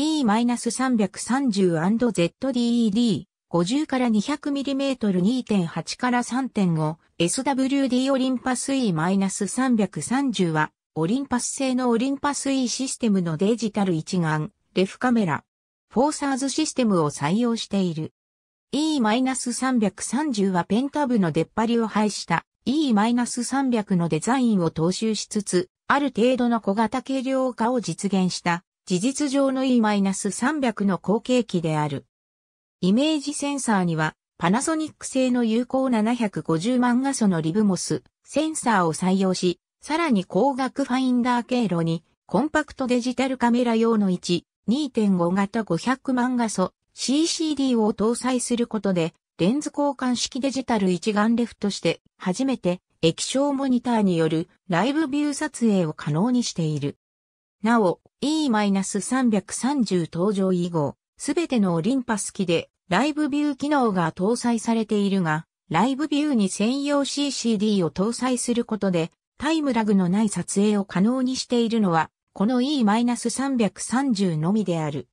E-330&ZDED 50から 200mm2.8 から 3.5SWD オリンパス E-330 はオリンパス製のオリンパス E システムのデジタル一眼レフカメラフォーサーズシステムを採用している E-330 はペンタブの出っ張りを排した E-300 のデザインを踏襲しつつある程度の小型軽量化を実現した事実上の E-300 の後継機である。イメージセンサーには、パナソニック製の有効750万画素のリブモス、センサーを採用し、さらに光学ファインダー経路に、コンパクトデジタルカメラ用の1、2.5型500万画素、CCD を搭載することで、レンズ交換式デジタル一眼レフとして、初めて液晶モニターによるライブビュー撮影を可能にしている。なお、E-330 登場以後、すべてのオリンパス機でライブビュー機能が搭載されているが、ライブビューに専用 CCD を搭載することで、タイムラグのない撮影を可能にしているのは、この E-330 のみである。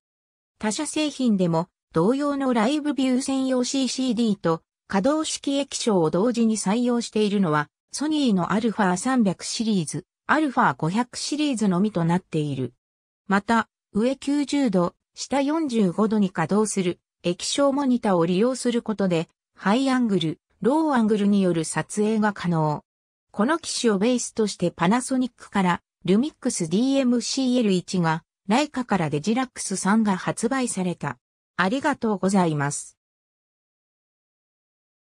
他社製品でも同様のライブビュー専用 CCD と可動式液晶を同時に採用しているのはソニーの α300 シリーズ。アルファ500シリーズのみとなっている。また、上90度、下45度に稼働する液晶モニタを利用することで、ハイアングル、ローアングルによる撮影が可能。この機種をベースとしてパナソニックからルミックス DMCL1 が、ライカからデジラックス3が発売された。ありがとうございます。